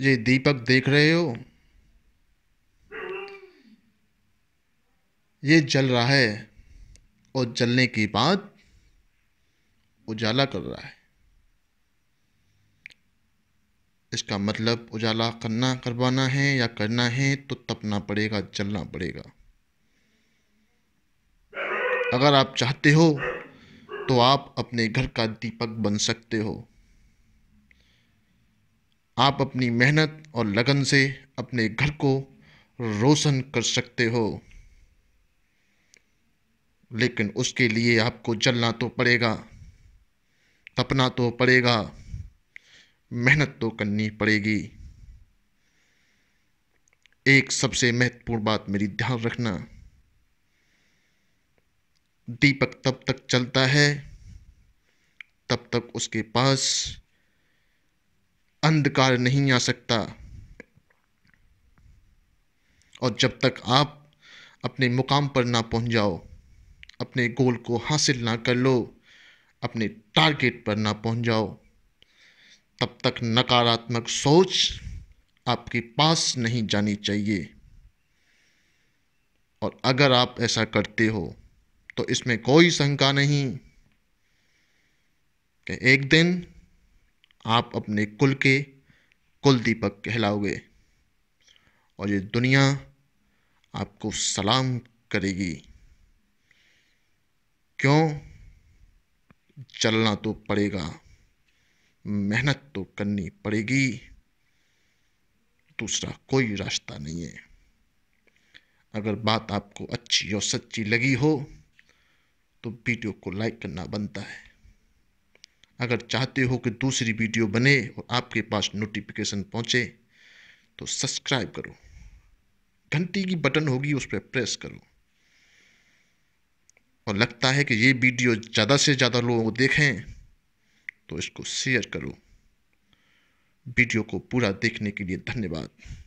ये दीपक देख रहे हो ये जल रहा है और जलने के बाद उजाला कर रहा है इसका मतलब उजाला करना करवाना है या करना है तो तपना पड़ेगा जलना पड़ेगा अगर आप चाहते हो तो आप अपने घर का दीपक बन सकते हो आप अपनी मेहनत और लगन से अपने घर को रोशन कर सकते हो लेकिन उसके लिए आपको जलना तो पड़ेगा तपना तो पड़ेगा मेहनत तो करनी पड़ेगी एक सबसे महत्वपूर्ण बात मेरी ध्यान रखना दीपक तब तक चलता है तब तक उसके पास अंधकार नहीं आ सकता और जब तक आप अपने मुकाम पर ना पहुंच जाओ अपने गोल को हासिल ना कर लो अपने टारगेट पर ना पहुंच जाओ तब तक नकारात्मक सोच आपके पास नहीं जानी चाहिए और अगर आप ऐसा करते हो तो इसमें कोई शंका नहीं कि एक दिन आप अपने कुल के कुल दीपक कहलाओगे और ये दुनिया आपको सलाम करेगी क्यों चलना तो पड़ेगा मेहनत तो करनी पड़ेगी दूसरा कोई रास्ता नहीं है अगर बात आपको अच्छी और सच्ची लगी हो तो वीडियो को लाइक करना बनता है अगर चाहते हो कि दूसरी वीडियो बने और आपके पास नोटिफिकेशन पहुंचे तो सब्सक्राइब करो घंटी की बटन होगी उस पर प्रेस करो और लगता है कि ये वीडियो ज़्यादा से ज़्यादा लोगों को देखें तो इसको शेयर करो वीडियो को पूरा देखने के लिए धन्यवाद